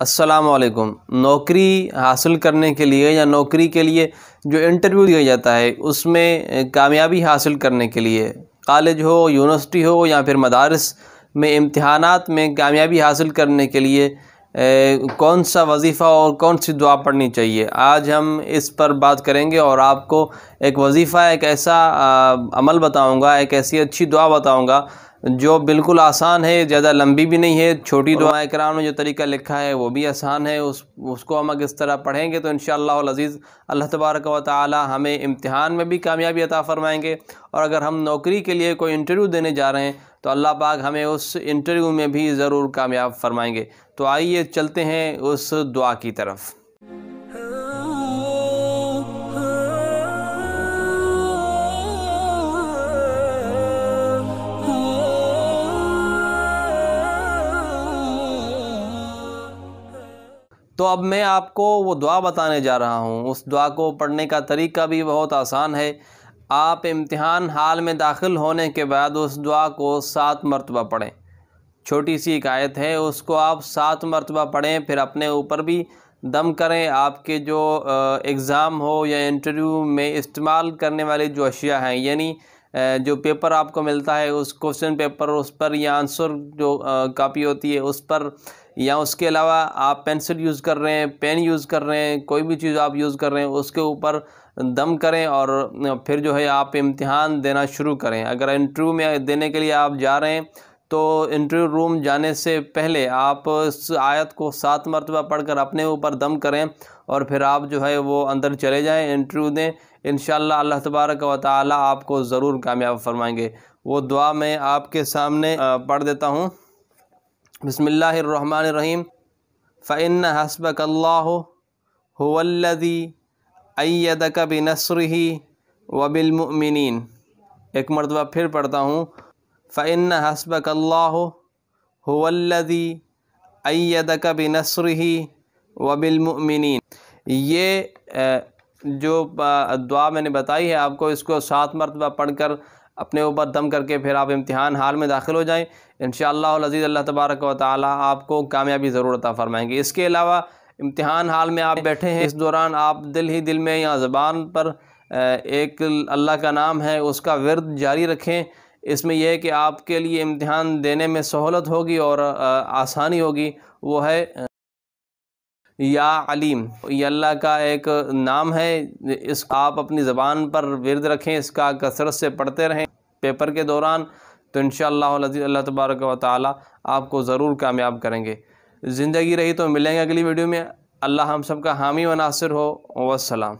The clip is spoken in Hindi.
असलकुम नौकरी हासिल करने के लिए या नौकरी के लिए जो इंटरव्यू दिया जाता है उसमें कामयाबी हासिल करने के लिए कॉलेज हो यूनिवर्सिटी हो या फिर मदारस में इम्तहानात में कामयाबी हासिल करने के लिए ए, कौन सा वजीफ़ा और कौन सी दुआ पढ़नी चाहिए आज हम इस पर बात करेंगे और आपको एक वजीफ़ा एक ऐसा आ, अमल बताऊँगा एक ऐसी अच्छी दुआ बताऊँगा जो बिल्कुल आसान है ज़्यादा लंबी भी नहीं है छोटी दुआ कराम ने जो तरीका लिखा है वो भी आसान है उस उसको हम अगर इस तरह पढ़ेंगे तो इन शज़ीज़ अल्लाह तबारक व ताली हमें इम्तहान में भी कामयाबी अता फ़रमाएँगे और अगर हम नौकरी के लिए कोई इंटरव्यू देने जा रहे हैं तो अल्लाह पाक हमें उस इंटरव्यू में भी ज़रूर कामयाब फरमाएंगे तो आइए चलते हैं उस दुआ की तरफ़ तो अब मैं आपको वो दुआ बताने जा रहा हूँ उस दुआ को पढ़ने का तरीका भी बहुत आसान है आप इम्तिहान हाल में दाखिल होने के बाद उस दुआ को सात मरतबा पढ़ें छोटी सी एक आयत है उसको आप सात मरतबा पढ़ें फिर अपने ऊपर भी दम करें आपके जो एग्ज़ाम हो या इंटरव्यू में इस्तेमाल करने वाली जो अशिया हैं यानी जो पेपर आपको मिलता है उस क्वेश्चन पेपर उस पर या आंसर जो कापी होती है उस पर या उसके अलावा आप पेंसिल यूज़ कर रहे हैं पेन यूज़ कर रहे हैं कोई भी चीज़ आप यूज़ कर रहे हैं उसके ऊपर दम करें और फिर जो है आप इम्तिहान देना शुरू करें अगर इंटरव्यू में देने के लिए आप जा रहे हैं तो इंटरव्यू रूम जाने से पहले आप इस आयत को सात मरतबा पढ़कर अपने ऊपर दम करें और फिर आप जो है वो अंदर चले जाएं इंटरव्यू दें इन अल्लाह तबारक व ताली आपको ज़रूर कामयाब फरमाएंगे वो दुआ मैं आपके सामने पढ़ देता हूँ रहीम फ़िन हसबक अल्लादी नसर ही वबिलमिन एक मरतबा फिर पढ़ता हूँ फ़िन हसबक अल्लादी नसर ही वबिलमिन ये जो दुआ मैंने बताई है आपको इसको सात मरतबा पढ़ कर अपने ऊपर दम करके फिर आप इम्तिहान हाल में दाखिल हो जाएं इन शज़ीज़ अल्लाह तबारक व ताली आपको कामयाबी ज़रूर अता फ़रमाएंगे इसके अलावा इम्तिहान हाल में आप बैठे हैं इस दौरान आप दिल ही दिल में या ज़बान पर एक अल्लाह का नाम है उसका वर्द जारी रखें इसमें यह है कि आपके लिए इम्तहान देने में सहूलत होगी और आसानी होगी वो है या अलीम ये अल्लाह का एक नाम है इस आप अपनी ज़बान पर विरद रखें इसका कसरत से पढ़ते रहें पेपर के दौरान तो इन अल्लाह तबारक व ताली आपको ज़रूर कामयाब करेंगे ज़िंदगी रही तो मिलेंगे अगली वीडियो में अल्लाह हम सब का हामी मनासर हो वसलम